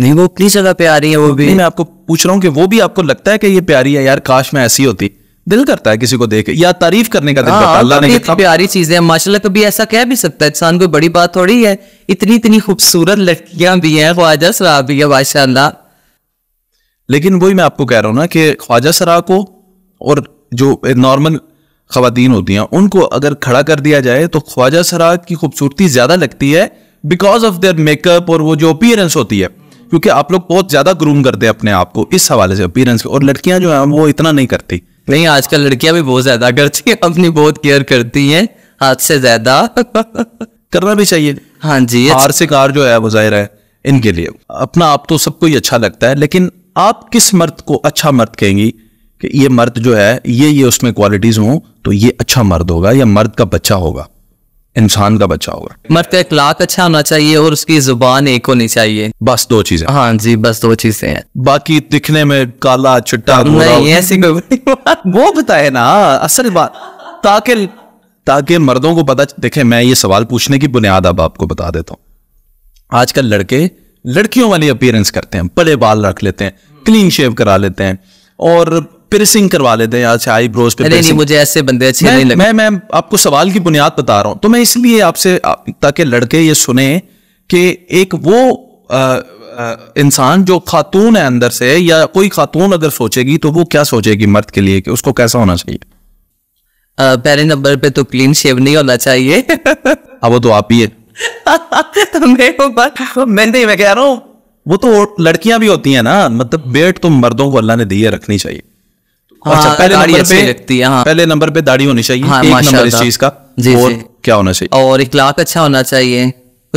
नहीं वो अपनी जगह पे आ रही है वो भी मैं आपको पूछ रहा हूँ कि वो भी आपको लगता है कि ये प्यारी है यार काश में ऐसी होती दिल करता है किसी को देख या तारीफ करने का दिल हाँ, करता है अल्लाह ने प्यारी चीजें हैं माशाल्लाह कभी ऐसा कह भी सकता है इंसान कोई बड़ी बात थोड़ी है इतनी इतनी खूबसूरत लड़कियां भी हैं ख्वाजा सरा भी है माशाल्लाह लेकिन वही मैं आपको कह रहा हूँ ना कि ख्वाजा सरा को और जो नॉर्मल खातन होती हैं उनको अगर खड़ा कर दिया जाए तो ख्वाजा सरा की खूबसूरती ज़्यादा लगती है बिकॉज ऑफ देयर मेकअप और वो जो अपीयरेंस होती है क्योंकि आप लोग बहुत ज़्यादा ग्रूम करते हैं अपने आप को इस हवाले से अपीयरेंस और लड़कियां जो हैं वो इतना नहीं करती नहीं आजकल लड़कियां भी बहुत ज्यादा करती हैं अपनी बहुत केयर करती हैं हाथ से ज्यादा करना भी चाहिए हाँ जी हार से कार जो है वो जाहिर है इनके लिए अपना आप तो सबको ही अच्छा लगता है लेकिन आप किस मर्द को अच्छा मर्द कहेंगी कि ये मर्द जो है ये ये उसमें क्वालिटीज हों तो ये अच्छा मर्द होगा या मर्द का बच्चा होगा इंसान का बच्चा होगा मर्द एक लाख अच्छा होना चाहिए और उसकी जुबान एक होनी चाहिए बस दो चीजें हाँ जी बस दो चीजें हैं बाकी दिखने में काला चिट्टा नहीं ऐसी कोई वो बताए ना असल बात ताकि ताकि मर्दों को पता देखे मैं ये सवाल पूछने की बुनियाद अब आपको बता देता हूँ आजकल लड़के लड़कियों वाली अपियरेंस करते हैं बड़े बाल रख लेते हैं क्लीन शेव करा लेते हैं और पिरसिंग करवा लेते हैं यहाँ से आई ब्रोज पे अरे नहीं मुझे ऐसे बंदे अच्छे नहीं लगते मैं मैं आपको सवाल की बुनियाद बता रहा हूँ तो मैं इसलिए आपसे ताकि लड़के ये सुने कि एक वो इंसान जो खातून है अंदर से या कोई खातून अगर सोचेगी तो वो क्या सोचेगी मर्द के लिए कि उसको कैसा होना चाहिए पहले नंबर पे तो क्लीन शेव नहीं होना चाहिए अब वो तो आप ही है तो मैं नहीं मैं कह रहा हूँ वो तो लड़कियां भी होती हैं ना मतलब बेट तो मर्दों को अल्लाह ने दी है रखनी चाहिए अच्छा, हाँ, हाँ। पहले नंबर पे दाढ़ी होनी चाहिए हाँ, एक नंबर इस चीज का जी और क्या होना चाहिए और इखलाक अच्छा होना चाहिए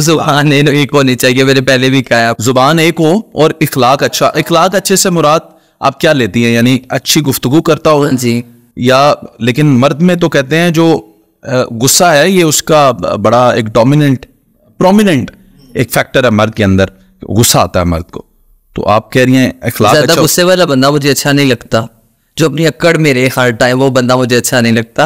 जुबान एक होनी चाहिए मैंने पहले भी कहा जुबान एक हो और इखलाक अच्छा इखलाक अच्छे से मुराद आप क्या लेती हैं यानी अच्छी गुफ्तगु करता हो जी या लेकिन मर्द में तो कहते हैं जो गुस्सा है ये उसका बड़ा एक डोमिनेंट प्रोमिनेंट एक फैक्टर है मर्द के अंदर गुस्सा आता है मर्द को तो आप कह रही हैं अच्छा गुस्से वाला बंदा मुझे अच्छा नहीं लगता जो अपनी अक्कड़ में रहे हर टाइम वो बंदा मुझे अच्छा नहीं लगता